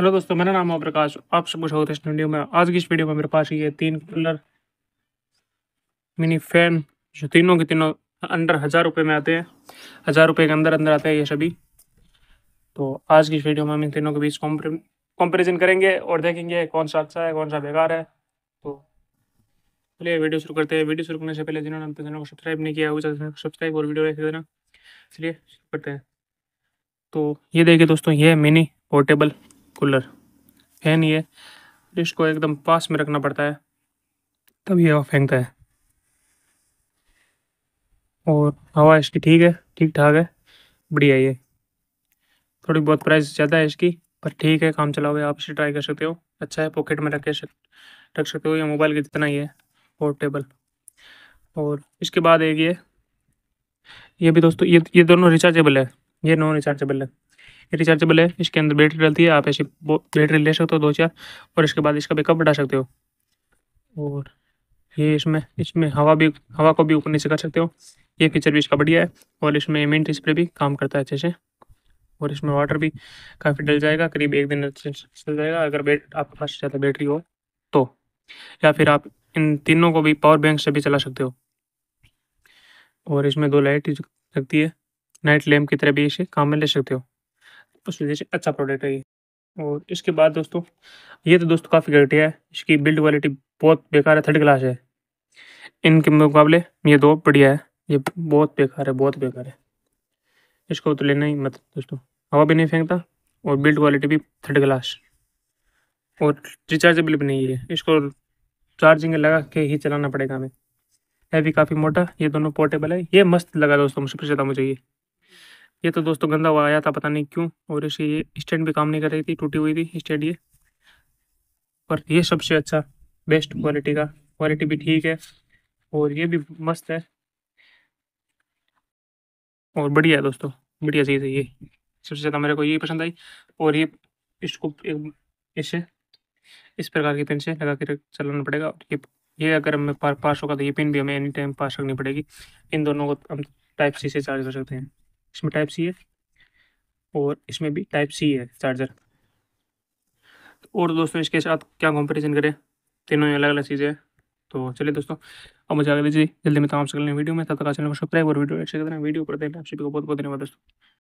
hello दोस्तों मेरा नाम है प्रकाश आप सबको स्वागत है इस वीडियो में आज की इस वीडियो में मेरे पास ये तीन कूलर मिनी फैन जो तीनों के तीनों अंडर हज़ार रुपये में आते हैं हज़ार रुपये के अंदर अंदर आते हैं ये सभी तो आज की इस वीडियो में हम इन तीनों के बीच कंपैरिजन करेंगे और देखेंगे कौन सा अच्छा है कौन सा बेकार है तो चलिए वीडियो शुरू करते हैं वीडियो शुरू करने से पहले जिन्होंने चैनल को सब्सक्राइब नहीं किया वो सब्सक्राइब और वीडियो देख देना चलिए शुरू करते हैं तो ये देखिए दोस्तों ये मिनी पोर्टेबल कूलर फैन ही है इसको एकदम पास में रखना पड़ता है तब ये हवा फेंकता है और हवा इसकी ठीक है ठीक ठाक है बढ़िया ये थोड़ी बहुत प्राइस ज़्यादा है इसकी पर ठीक है काम चलाओगे आप इसे ट्राई कर सकते हो अच्छा है पॉकेट में रख रख सकते हो या मोबाइल के जितना ही है पोर्टेबल और इसके बाद एक ये ये भी दोस्तों ये ये दोनों रिचार्जेबल है ये नॉन रिचार्जेबल है रिचार्जेबल है इसके अंदर बैटरी डलती है आप ऐसी बैटरी ले सकते हो दो चार और इसके बाद इसका बैकअप बढ़ा सकते हो और ये इसमें इसमें हवा भी हवा को भी ऊपर नीचे कर सकते हो ये फीचर भी इसका बढ़िया है और इसमें मिनट स्प्रे भी काम करता है अच्छे से और इसमें वाटर भी काफ़ी डल जाएगा करीब एक दिन चल जाएगा अगर बैट आपके पास ज़्यादा बैटरी हो तो या फिर आप इन तीनों को भी पावर बैंक से भी चला सकते हो और इसमें दो लाइट लगती है नाइट लैम्प की तरह भी इसे काम में ले सकते हो उस वजह से अच्छा प्रोडक्ट है ये और इसके बाद दोस्तों ये तो दोस्तों काफ़ी घटिया है इसकी बिल्ड क्वालिटी बहुत बेकार है थर्ड क्लास है इनके मुकाबले ये दो बढ़िया है ये बहुत बेकार है बहुत बेकार है इसको तो लेना ही मत दोस्तों हवा भी नहीं फेंकता और बिल्ड क्वालिटी भी थर्ड क्लास और रिचार्जेबल भी नहीं है इसको चार्जिंग लगा के ही चलाना पड़ेगा हमें है भी काफ़ी मोटा ये दोनों पोर्टेबल है ये मस्त लगा दोस्तों पूछा ज़्यादा मुझे ये ये तो दोस्तों गंदा हुआ आया था पता नहीं क्यों और इसे ये स्टैंड भी काम नहीं कर रही थी टूटी हुई थी स्टैंड ये पर ये सबसे अच्छा बेस्ट क्वालिटी का क्वालिटी भी ठीक है और ये भी मस्त है और बढ़िया है दोस्तों बढ़िया चीज़ है ये सबसे ज़्यादा मेरे को ये पसंद आई और ये इसको एक इसे इस प्रकार की पेन से लगा कर चलाना पड़ेगा और ये ये अगर हमें पास होगा तो ये पिन भी हमें एनी टाइम पास रखनी पड़ेगी इन दोनों को हम टाइप सी से चार्ज कर सकते हैं इसमें टाइप सी है और इसमें भी टाइप सी है चार्जर और दोस्तों इसके साथ क्या कंपैरिजन करें तीनों अलग अलग चीज़ें हैं तो चलिए दोस्तों अब मुझे आगे दीजिए जल्दी में तमाम सकल वीडियो में तब तक चैनल को सब्सक्राइब और वीडियो अच्छे करें वीडियो पर देखना आप सभी को बहुत बहुत धन्यवाद दोस्तों